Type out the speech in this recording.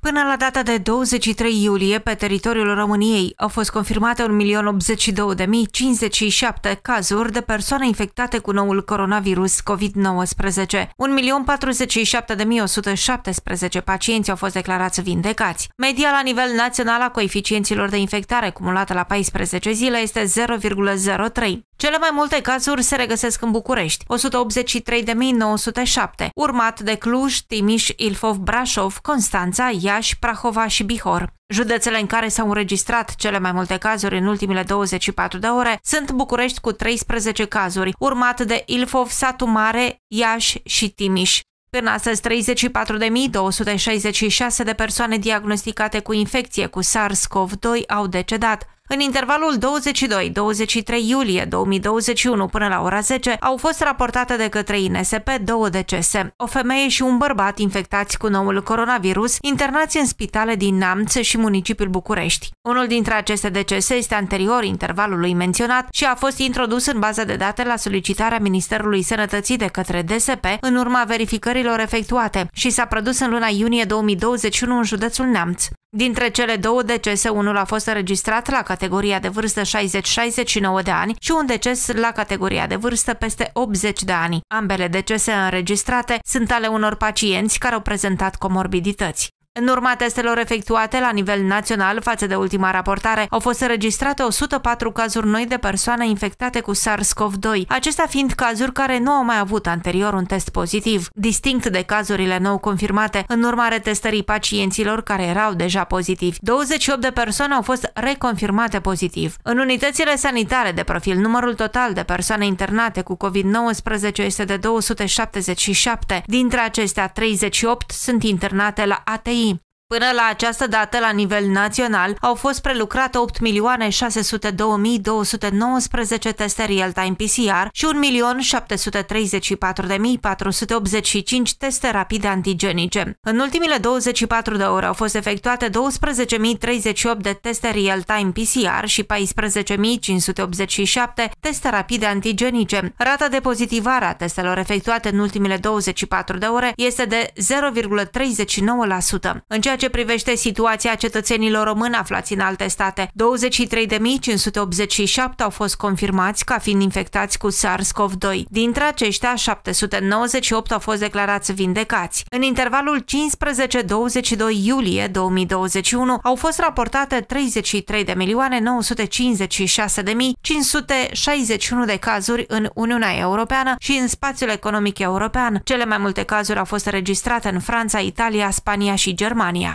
Până la data de 23 iulie, pe teritoriul României au fost confirmate 1.082.057 cazuri de persoane infectate cu noul coronavirus COVID-19. 1.047.117 pacienți au fost declarați vindecați. Media la nivel național a coeficienților de infectare cumulată la 14 zile este 0,03. Cele mai multe cazuri se regăsesc în București, 183.907, urmat de Cluj, Timiș, Ilfov, Brașov, Constanța, Iași, Prahova și Bihor. Județele în care s-au înregistrat cele mai multe cazuri în ultimele 24 de ore sunt București cu 13 cazuri, urmat de Ilfov, Satu Mare, Iași și Timiș. Până astăzi, 34.266 de persoane diagnosticate cu infecție cu SARS-CoV-2 au decedat. În intervalul 22-23 iulie 2021 până la ora 10 au fost raportate de către INSP două decese, o femeie și un bărbat infectați cu noul coronavirus internați în spitale din Namț și municipiul București. Unul dintre aceste decese este anterior intervalului menționat și a fost introdus în baza de date la solicitarea Ministerului Sănătății de către DSP în urma verificărilor efectuate și s-a produs în luna iunie 2021 în județul Namț. Dintre cele două decese, unul a fost înregistrat la categoria de vârstă 60-69 de ani și un deces la categoria de vârstă peste 80 de ani. Ambele decese înregistrate sunt ale unor pacienți care au prezentat comorbidități. În urma testelor efectuate la nivel național față de ultima raportare, au fost înregistrate 104 cazuri noi de persoane infectate cu SARS-CoV-2, acestea fiind cazuri care nu au mai avut anterior un test pozitiv, distinct de cazurile nou confirmate în urma retestării pacienților care erau deja pozitivi. 28 de persoane au fost reconfirmate pozitiv. În unitățile sanitare de profil, numărul total de persoane internate cu COVID-19 este de 277. Dintre acestea, 38 sunt internate la ATI Până la această dată, la nivel național, au fost prelucrate 8.602.219 teste real-time PCR și 1.734.485 teste rapide antigenice. În ultimile 24 de ore au fost efectuate 12.038 de teste real-time PCR și 14.587 teste rapide antigenice. Rata de pozitivare a testelor efectuate în ultimele 24 de ore este de 0,39%. În ceea ce privește situația cetățenilor români aflați în alte state, 23.587 au fost confirmați ca fiind infectați cu SARS-CoV-2. Dintre aceștia, 798 au fost declarați vindecați. În intervalul 15-22 iulie 2021 au fost raportate 33.956.561 de de cazuri în Uniunea Europeană și în spațiul economic european. Cele mai multe cazuri au fost înregistrate în Franța, Italia, Spania și Germania.